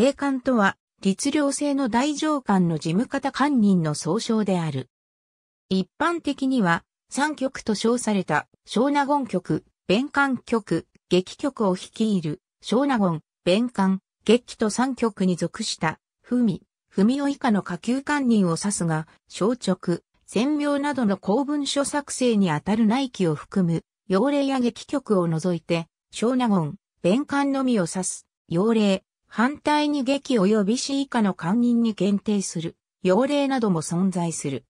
正官とは、律令制の大上官の事務方官人の総称である。一般的には、三局と称された、小納言局、弁官局、劇局を率いる、小納言、弁官、劇と三局に属した、ふみ、ふみを以下の下級官人を指すが、小直、専名などの公文書作成にあたる内規を含む、用例や劇局を除いて、小納言、弁官のみを指す、用令、反対に劇及び死以下の官人に限定する、要令なども存在する。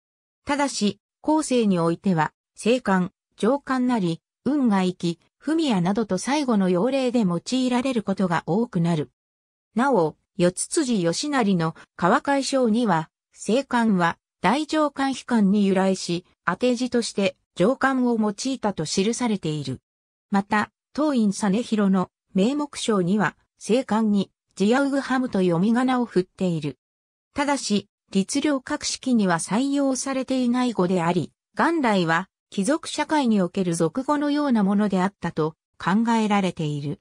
ただし、後世においては、生官、上官なり、運が行き、文やなどと最後の要令で用いられることが多くなる。なお、四つ辻義成の川海省には、生官は大上官悲官に由来し、当て字として上官を用いたと記されている。また、当院実広の名目章には、生官にジアウグハムと読み仮名を振っている。ただし、律令格式には採用されていない語であり、元来は貴族社会における俗語のようなものであったと考えられている。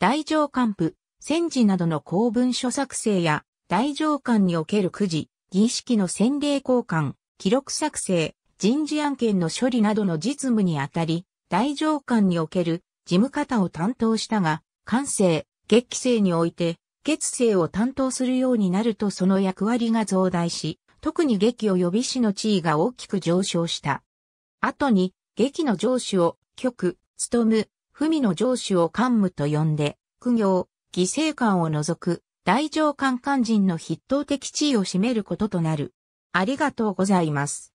大乗官府、戦時などの公文書作成や、大乗官におけるくじ、儀式の洗礼交換、記録作成、人事案件の処理などの実務にあたり、大乗官における事務方を担当したが、官制、月期生において、月生を担当するようになるとその役割が増大し、特に劇を呼び士の地位が大きく上昇した。後に、劇の上司を、局、務む、文の上司を幹務と呼んで、苦行、犠牲官を除く、大上官官人の筆頭的地位を占めることとなる。ありがとうございます。